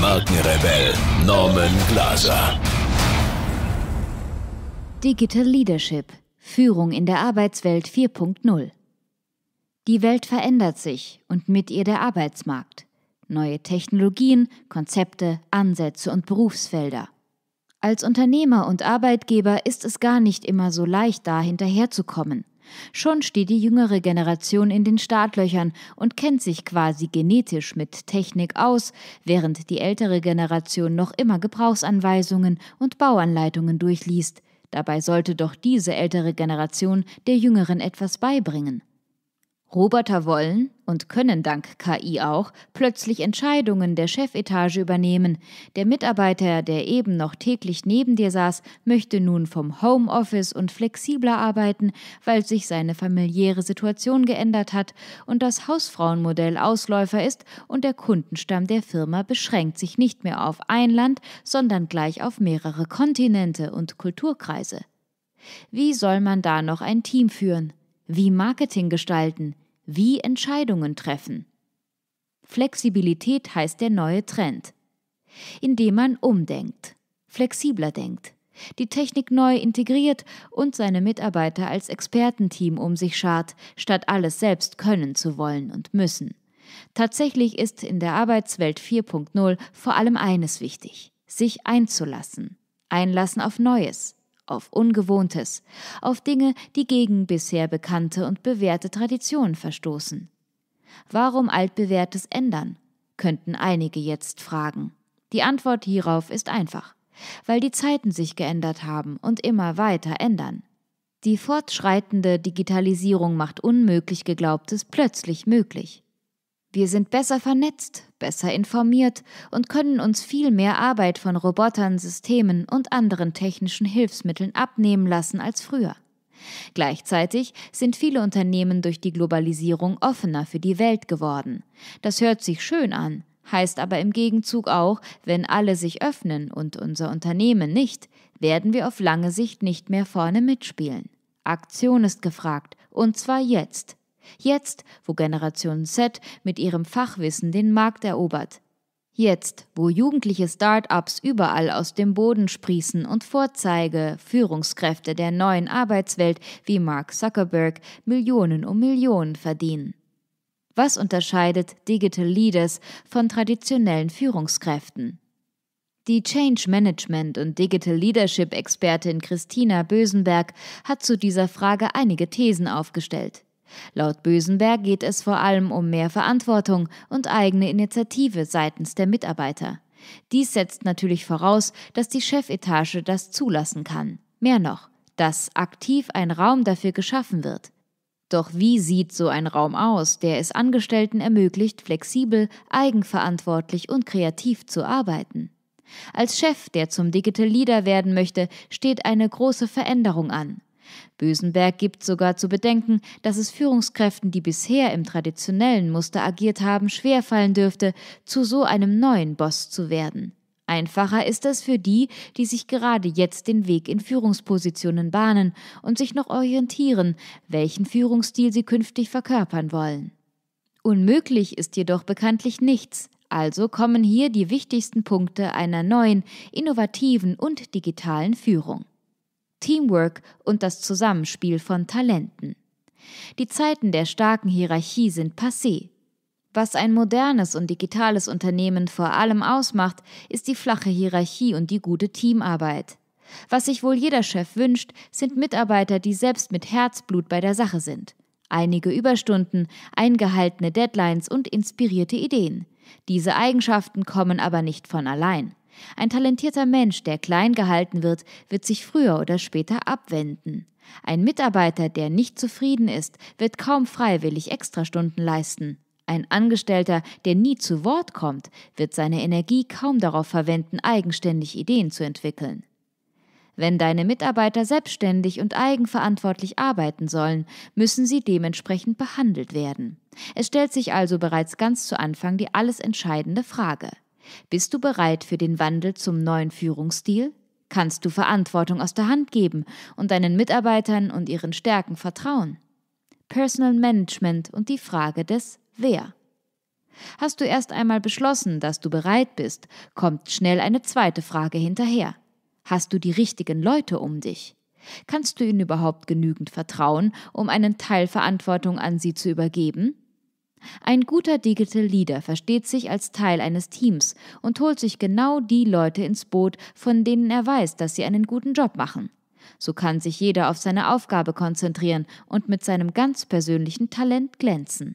Markenrebell Norman Glaser. Digital Leadership Führung in der Arbeitswelt 4.0 Die Welt verändert sich und mit ihr der Arbeitsmarkt. Neue Technologien, Konzepte, Ansätze und Berufsfelder. Als Unternehmer und Arbeitgeber ist es gar nicht immer so leicht, da hinterherzukommen. Schon steht die jüngere Generation in den Startlöchern und kennt sich quasi genetisch mit Technik aus, während die ältere Generation noch immer Gebrauchsanweisungen und Bauanleitungen durchliest. Dabei sollte doch diese ältere Generation der jüngeren etwas beibringen. Roboter wollen und können dank KI auch plötzlich Entscheidungen der Chefetage übernehmen. Der Mitarbeiter, der eben noch täglich neben dir saß, möchte nun vom Homeoffice und flexibler arbeiten, weil sich seine familiäre Situation geändert hat und das Hausfrauenmodell Ausläufer ist und der Kundenstamm der Firma beschränkt sich nicht mehr auf ein Land, sondern gleich auf mehrere Kontinente und Kulturkreise. Wie soll man da noch ein Team führen? wie Marketing gestalten, wie Entscheidungen treffen. Flexibilität heißt der neue Trend, indem man umdenkt, flexibler denkt, die Technik neu integriert und seine Mitarbeiter als Expertenteam um sich schart, statt alles selbst können zu wollen und müssen. Tatsächlich ist in der Arbeitswelt 4.0 vor allem eines wichtig, sich einzulassen, einlassen auf Neues, auf Ungewohntes, auf Dinge, die gegen bisher bekannte und bewährte Traditionen verstoßen. Warum altbewährtes ändern? könnten einige jetzt fragen. Die Antwort hierauf ist einfach, weil die Zeiten sich geändert haben und immer weiter ändern. Die fortschreitende Digitalisierung macht unmöglich Geglaubtes plötzlich möglich. Wir sind besser vernetzt, besser informiert und können uns viel mehr Arbeit von Robotern, Systemen und anderen technischen Hilfsmitteln abnehmen lassen als früher. Gleichzeitig sind viele Unternehmen durch die Globalisierung offener für die Welt geworden. Das hört sich schön an, heißt aber im Gegenzug auch, wenn alle sich öffnen und unser Unternehmen nicht, werden wir auf lange Sicht nicht mehr vorne mitspielen. Aktion ist gefragt, und zwar jetzt, Jetzt, wo Generation Z mit ihrem Fachwissen den Markt erobert. Jetzt, wo jugendliche Start-ups überall aus dem Boden sprießen und Vorzeige, Führungskräfte der neuen Arbeitswelt wie Mark Zuckerberg Millionen um Millionen verdienen. Was unterscheidet Digital Leaders von traditionellen Führungskräften? Die Change Management und Digital Leadership Expertin Christina Bösenberg hat zu dieser Frage einige Thesen aufgestellt. Laut Bösenberg geht es vor allem um mehr Verantwortung und eigene Initiative seitens der Mitarbeiter. Dies setzt natürlich voraus, dass die Chefetage das zulassen kann. Mehr noch, dass aktiv ein Raum dafür geschaffen wird. Doch wie sieht so ein Raum aus, der es Angestellten ermöglicht, flexibel, eigenverantwortlich und kreativ zu arbeiten? Als Chef, der zum Digital Leader werden möchte, steht eine große Veränderung an. Bösenberg gibt sogar zu bedenken, dass es Führungskräften, die bisher im traditionellen Muster agiert haben, schwerfallen dürfte, zu so einem neuen Boss zu werden. Einfacher ist es für die, die sich gerade jetzt den Weg in Führungspositionen bahnen und sich noch orientieren, welchen Führungsstil sie künftig verkörpern wollen. Unmöglich ist jedoch bekanntlich nichts, also kommen hier die wichtigsten Punkte einer neuen, innovativen und digitalen Führung. Teamwork und das Zusammenspiel von Talenten. Die Zeiten der starken Hierarchie sind passé. Was ein modernes und digitales Unternehmen vor allem ausmacht, ist die flache Hierarchie und die gute Teamarbeit. Was sich wohl jeder Chef wünscht, sind Mitarbeiter, die selbst mit Herzblut bei der Sache sind. Einige Überstunden, eingehaltene Deadlines und inspirierte Ideen. Diese Eigenschaften kommen aber nicht von allein. Ein talentierter Mensch, der klein gehalten wird, wird sich früher oder später abwenden. Ein Mitarbeiter, der nicht zufrieden ist, wird kaum freiwillig Extrastunden leisten. Ein Angestellter, der nie zu Wort kommt, wird seine Energie kaum darauf verwenden, eigenständig Ideen zu entwickeln. Wenn deine Mitarbeiter selbstständig und eigenverantwortlich arbeiten sollen, müssen sie dementsprechend behandelt werden. Es stellt sich also bereits ganz zu Anfang die alles entscheidende Frage. Bist du bereit für den Wandel zum neuen Führungsstil? Kannst du Verantwortung aus der Hand geben und deinen Mitarbeitern und ihren Stärken vertrauen? Personal Management und die Frage des Wer. Hast du erst einmal beschlossen, dass du bereit bist, kommt schnell eine zweite Frage hinterher. Hast du die richtigen Leute um dich? Kannst du ihnen überhaupt genügend vertrauen, um einen Teil Verantwortung an sie zu übergeben? Ein guter Digital Leader versteht sich als Teil eines Teams und holt sich genau die Leute ins Boot, von denen er weiß, dass sie einen guten Job machen. So kann sich jeder auf seine Aufgabe konzentrieren und mit seinem ganz persönlichen Talent glänzen.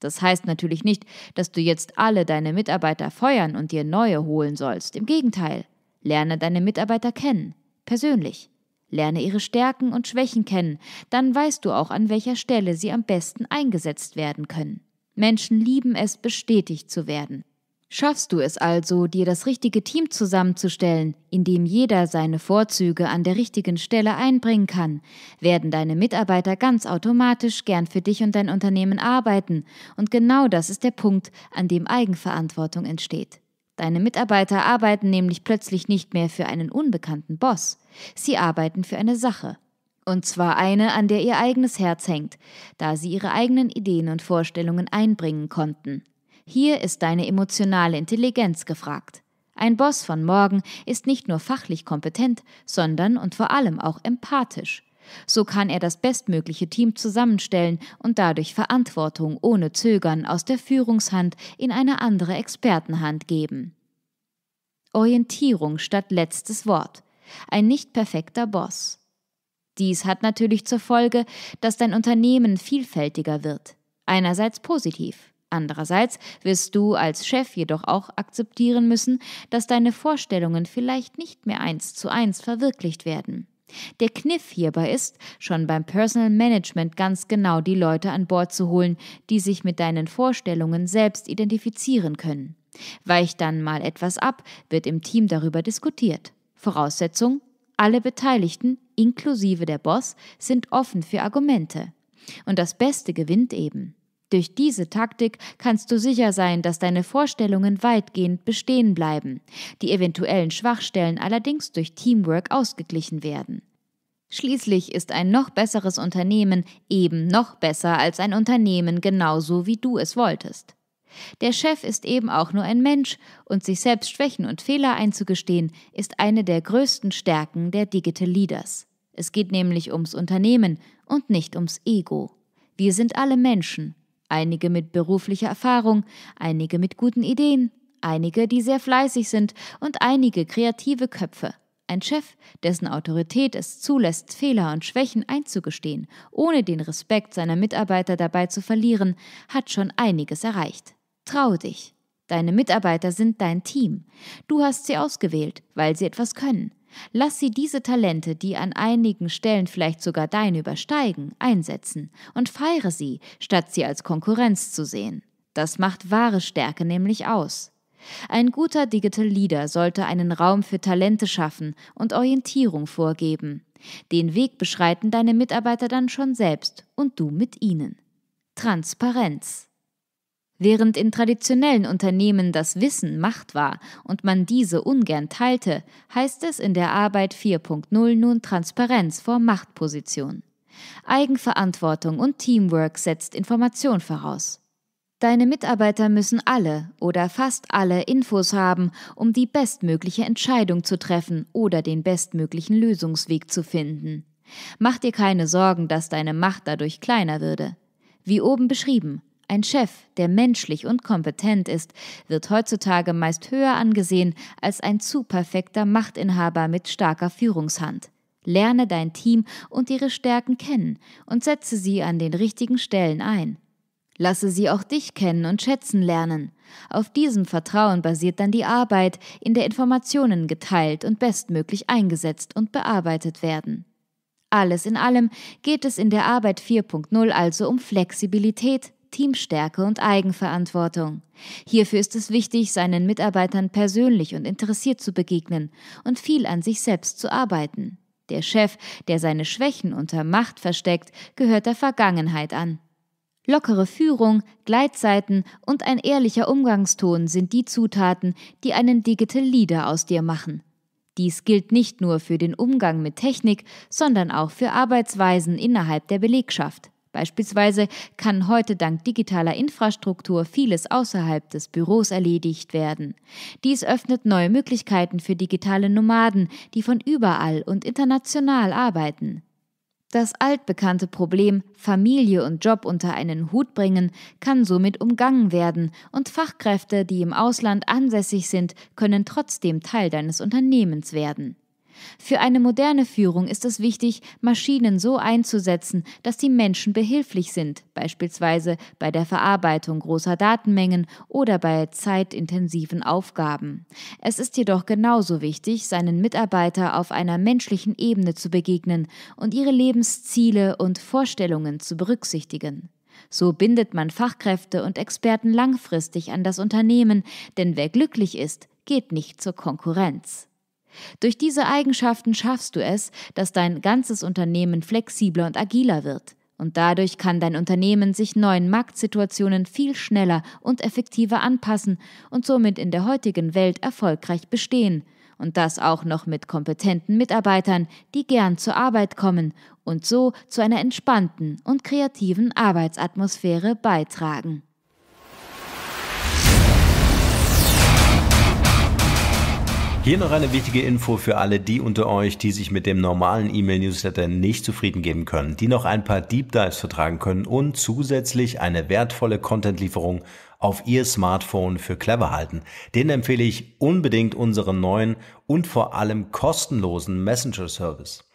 Das heißt natürlich nicht, dass du jetzt alle deine Mitarbeiter feuern und dir neue holen sollst. Im Gegenteil, lerne deine Mitarbeiter kennen, persönlich. Lerne ihre Stärken und Schwächen kennen, dann weißt du auch, an welcher Stelle sie am besten eingesetzt werden können. Menschen lieben es, bestätigt zu werden. Schaffst du es also, dir das richtige Team zusammenzustellen, in dem jeder seine Vorzüge an der richtigen Stelle einbringen kann, werden deine Mitarbeiter ganz automatisch gern für dich und dein Unternehmen arbeiten, und genau das ist der Punkt, an dem Eigenverantwortung entsteht. Deine Mitarbeiter arbeiten nämlich plötzlich nicht mehr für einen unbekannten Boss, sie arbeiten für eine Sache, und zwar eine, an der ihr eigenes Herz hängt, da sie ihre eigenen Ideen und Vorstellungen einbringen konnten. Hier ist deine emotionale Intelligenz gefragt. Ein Boss von morgen ist nicht nur fachlich kompetent, sondern und vor allem auch empathisch. So kann er das bestmögliche Team zusammenstellen und dadurch Verantwortung ohne Zögern aus der Führungshand in eine andere Expertenhand geben. Orientierung statt letztes Wort. Ein nicht perfekter Boss. Dies hat natürlich zur Folge, dass dein Unternehmen vielfältiger wird. Einerseits positiv. Andererseits wirst du als Chef jedoch auch akzeptieren müssen, dass deine Vorstellungen vielleicht nicht mehr eins zu eins verwirklicht werden. Der Kniff hierbei ist, schon beim Personal Management ganz genau die Leute an Bord zu holen, die sich mit deinen Vorstellungen selbst identifizieren können. Weicht dann mal etwas ab, wird im Team darüber diskutiert. Voraussetzung, alle Beteiligten, inklusive der Boss, sind offen für Argumente. Und das Beste gewinnt eben. Durch diese Taktik kannst du sicher sein, dass deine Vorstellungen weitgehend bestehen bleiben, die eventuellen Schwachstellen allerdings durch Teamwork ausgeglichen werden. Schließlich ist ein noch besseres Unternehmen eben noch besser als ein Unternehmen genauso wie du es wolltest. Der Chef ist eben auch nur ein Mensch und sich selbst Schwächen und Fehler einzugestehen, ist eine der größten Stärken der Digital Leaders. Es geht nämlich ums Unternehmen und nicht ums Ego. Wir sind alle Menschen, einige mit beruflicher Erfahrung, einige mit guten Ideen, einige, die sehr fleißig sind und einige kreative Köpfe. Ein Chef, dessen Autorität es zulässt, Fehler und Schwächen einzugestehen, ohne den Respekt seiner Mitarbeiter dabei zu verlieren, hat schon einiges erreicht. Trau dich. Deine Mitarbeiter sind dein Team. Du hast sie ausgewählt, weil sie etwas können. Lass sie diese Talente, die an einigen Stellen vielleicht sogar dein übersteigen, einsetzen und feiere sie, statt sie als Konkurrenz zu sehen. Das macht wahre Stärke nämlich aus. Ein guter Digital Leader sollte einen Raum für Talente schaffen und Orientierung vorgeben. Den Weg beschreiten deine Mitarbeiter dann schon selbst und du mit ihnen. Transparenz. Während in traditionellen Unternehmen das Wissen Macht war und man diese ungern teilte, heißt es in der Arbeit 4.0 nun Transparenz vor Machtposition. Eigenverantwortung und Teamwork setzt Information voraus. Deine Mitarbeiter müssen alle oder fast alle Infos haben, um die bestmögliche Entscheidung zu treffen oder den bestmöglichen Lösungsweg zu finden. Mach dir keine Sorgen, dass deine Macht dadurch kleiner würde. Wie oben beschrieben, ein Chef, der menschlich und kompetent ist, wird heutzutage meist höher angesehen als ein zu perfekter Machtinhaber mit starker Führungshand. Lerne dein Team und ihre Stärken kennen und setze sie an den richtigen Stellen ein. Lasse sie auch dich kennen und schätzen lernen. Auf diesem Vertrauen basiert dann die Arbeit, in der Informationen geteilt und bestmöglich eingesetzt und bearbeitet werden. Alles in allem geht es in der Arbeit 4.0 also um Flexibilität, Teamstärke und Eigenverantwortung. Hierfür ist es wichtig, seinen Mitarbeitern persönlich und interessiert zu begegnen und viel an sich selbst zu arbeiten. Der Chef, der seine Schwächen unter Macht versteckt, gehört der Vergangenheit an. Lockere Führung, Gleitzeiten und ein ehrlicher Umgangston sind die Zutaten, die einen Digital Leader aus dir machen. Dies gilt nicht nur für den Umgang mit Technik, sondern auch für Arbeitsweisen innerhalb der Belegschaft. Beispielsweise kann heute dank digitaler Infrastruktur vieles außerhalb des Büros erledigt werden. Dies öffnet neue Möglichkeiten für digitale Nomaden, die von überall und international arbeiten. Das altbekannte Problem, Familie und Job unter einen Hut bringen, kann somit umgangen werden und Fachkräfte, die im Ausland ansässig sind, können trotzdem Teil deines Unternehmens werden. Für eine moderne Führung ist es wichtig, Maschinen so einzusetzen, dass die Menschen behilflich sind, beispielsweise bei der Verarbeitung großer Datenmengen oder bei zeitintensiven Aufgaben. Es ist jedoch genauso wichtig, seinen Mitarbeiter auf einer menschlichen Ebene zu begegnen und ihre Lebensziele und Vorstellungen zu berücksichtigen. So bindet man Fachkräfte und Experten langfristig an das Unternehmen, denn wer glücklich ist, geht nicht zur Konkurrenz. Durch diese Eigenschaften schaffst du es, dass dein ganzes Unternehmen flexibler und agiler wird. Und dadurch kann dein Unternehmen sich neuen Marktsituationen viel schneller und effektiver anpassen und somit in der heutigen Welt erfolgreich bestehen. Und das auch noch mit kompetenten Mitarbeitern, die gern zur Arbeit kommen und so zu einer entspannten und kreativen Arbeitsatmosphäre beitragen. Hier noch eine wichtige Info für alle die unter euch, die sich mit dem normalen E-Mail-Newsletter nicht zufrieden geben können, die noch ein paar Deep Dives vertragen können und zusätzlich eine wertvolle Content-Lieferung auf ihr Smartphone für clever halten. Den empfehle ich unbedingt unseren neuen und vor allem kostenlosen Messenger-Service.